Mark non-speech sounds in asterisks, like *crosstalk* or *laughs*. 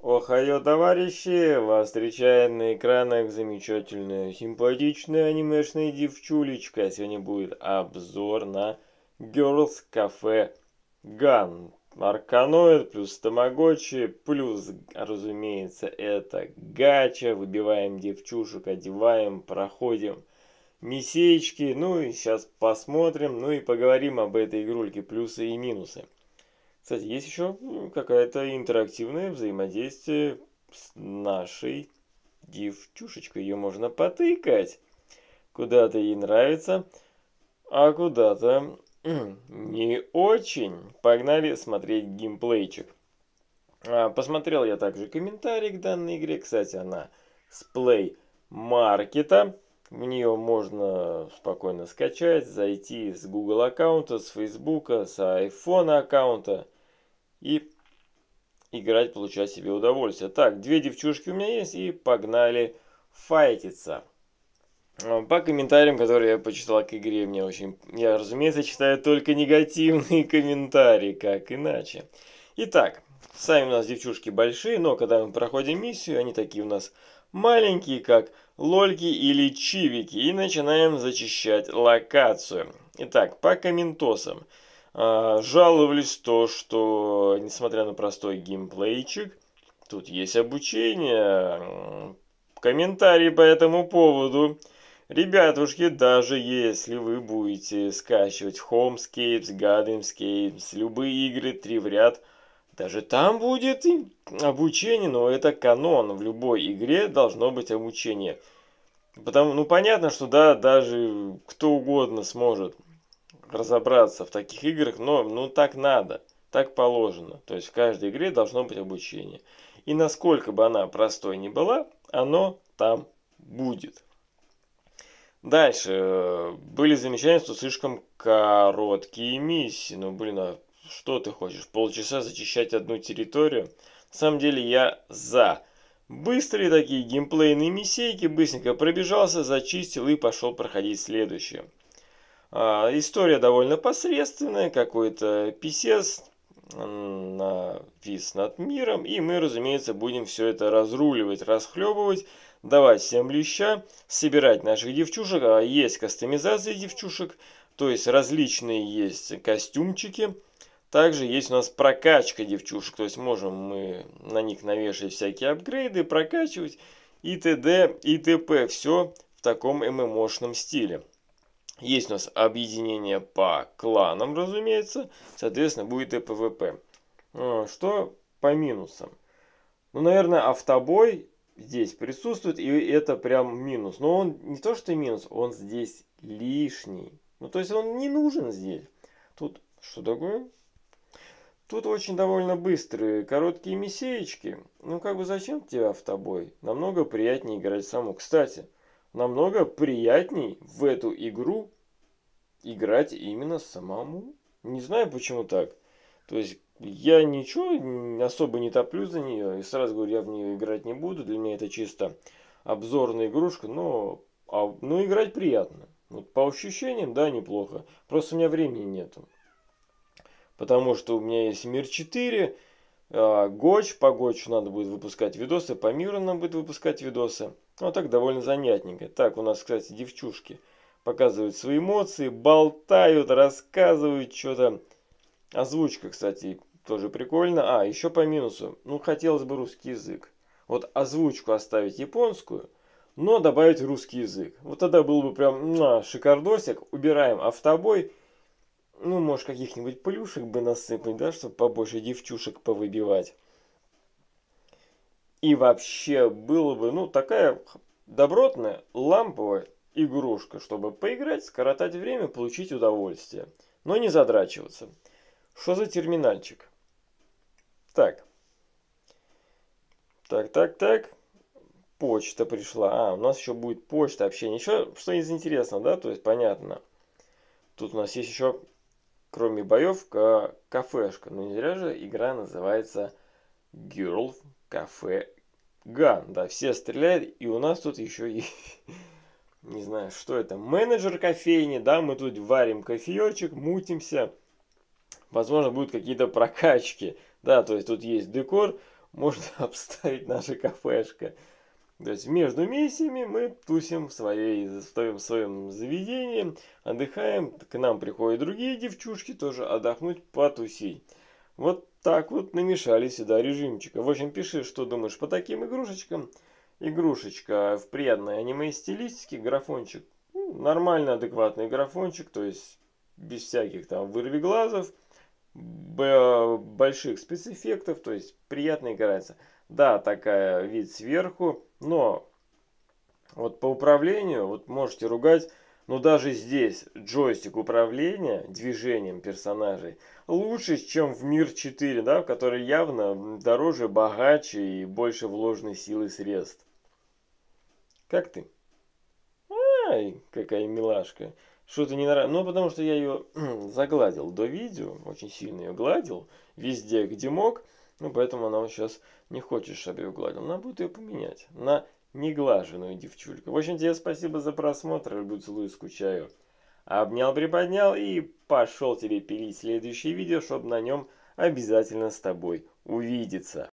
Охайо, товарищи! Вас встречает на экранах замечательная, симпатичная анимешная девчулечка. Сегодня будет обзор на Girls Cafe Gun. Арканоид плюс Тамагочи, плюс, разумеется, это гача. Выбиваем девчушек, одеваем, проходим мисеечки. Ну и сейчас посмотрим, ну и поговорим об этой игрульке, плюсы и минусы. Кстати, есть еще какое-то интерактивное взаимодействие с нашей девчушечкой. Ее можно потыкать. Куда-то ей нравится, а куда-то не очень. Погнали смотреть геймплейчик. А, посмотрел я также комментарий к данной игре. Кстати, она с Play Market. В нее можно спокойно скачать, зайти с Google аккаунта, с Facebook, с iPhone аккаунта и играть, получать себе удовольствие. Так, две девчушки у меня есть и погнали файтиться. Э, по комментариям, которые я почитал к игре, мне очень... Я, разумеется, читаю только негативные *laughs* комментарии, как иначе. Итак, сами у нас девчушки большие, но когда мы проходим миссию, они такие у нас маленькие, как лольки или чивики, и начинаем зачищать локацию. Итак, по комментосам. А, жаловались то, что несмотря на простой геймплейчик, тут есть обучение, комментарии по этому поводу. Ребятушки, даже если вы будете скачивать Homescapes, Gardenscapes, любые игры, три в ряд, даже там будет обучение, но это канон. В любой игре должно быть обучение. Потому, ну понятно, что да, даже кто угодно сможет разобраться в таких играх, но ну так надо, так положено. То есть в каждой игре должно быть обучение. И насколько бы она простой ни была, оно там будет. Дальше. Э, были замечания, что слишком короткие миссии. Ну, блин, а что ты хочешь? Полчаса зачищать одну территорию? На самом деле я за. Быстрые такие геймплейные миссейки, быстренько пробежался, зачистил и пошел проходить следующее. А, история довольно посредственная, какой-то писец навис над миром, и мы, разумеется, будем все это разруливать, расхлебывать, давать всем леща, собирать наших девчушек, а есть кастомизация девчушек, то есть различные есть костюмчики, также есть у нас прокачка девчушек, то есть можем мы на них навешивать всякие апгрейды, прокачивать и т.д. и т.п. Все в таком ММОшном стиле. Есть у нас объединение по кланам, разумеется. Соответственно, будет и ПВП. А, что по минусам? Ну, наверное, автобой здесь присутствует, и это прям минус. Но он не то что минус, он здесь лишний. Ну, то есть он не нужен здесь. Тут что такое? Тут очень довольно быстрые, короткие месеечки. Ну, как бы зачем тебе автобой? Намного приятнее играть саму. Кстати, намного приятней в эту игру играть именно самому. Не знаю, почему так. То есть я ничего особо не топлю за нее. И сразу говорю, я в нее играть не буду. Для меня это чисто обзорная игрушка. Но, а, но ну, играть приятно. Вот по ощущениям, да, неплохо. Просто у меня времени нету. Потому что у меня есть Мир 4, а, Гоч, по Гочу надо будет выпускать видосы, по миру надо будет выпускать видосы. Ну, а так довольно занятненько. Так, у нас, кстати, девчушки показывают свои эмоции, болтают, рассказывают что-то. Озвучка, кстати, тоже прикольно. А, еще по минусу. Ну, хотелось бы русский язык. Вот озвучку оставить японскую, но добавить русский язык. Вот тогда был бы прям на, шикардосик. Убираем автобой. Ну, может, каких-нибудь плюшек бы насыпать, да, чтобы побольше девчушек повыбивать. И вообще было бы, ну, такая добротная ламповая игрушка, чтобы поиграть, скоротать время, получить удовольствие. Но не задрачиваться. Что за терминальчик? Так. Так, так, так. Почта пришла. А, у нас еще будет почта, общение. Еще что из интересного, да? То есть, понятно. Тут у нас есть еще, кроме боевка, кафешка. Но не зря же игра называется Girl кафе Ган. Да, все стреляют, и у нас тут еще и... *laughs* Не знаю, что это. Менеджер кофейни, да, мы тут варим кофеечек, мутимся. Возможно, будут какие-то прокачки. Да, то есть тут есть декор, *laughs* можно *laughs* обставить наше кафешка. То есть между миссиями мы тусим в, своей, в своем заведении, отдыхаем. К нам приходят другие девчушки тоже отдохнуть, потусить. Вот так вот намешали сюда режимчика. В общем, пиши, что думаешь по таким игрушечкам. Игрушечка в приятной аниме стилистике, графончик. Ну, Нормально адекватный графончик, то есть без всяких там глазов, больших спецэффектов, то есть приятно играется. Да, такая вид сверху, но вот по управлению, вот можете ругать но даже здесь джойстик управления движением персонажей лучше, чем в Мир 4, да, который явно дороже, богаче и больше вложенной силы средств. Как ты? Ай, какая милашка. Что-то не нравится. Ну, потому что я ее *clears throat* загладил до видео, очень сильно ее гладил, везде, где мог. Ну, поэтому она сейчас не хочет, чтобы я ее гладил. Надо будет ее поменять на неглаженную девчульку. В общем, тебе спасибо за просмотр. Люблю, целую, скучаю. Обнял, приподнял и пошел тебе пилить следующее видео, чтобы на нем обязательно с тобой увидеться.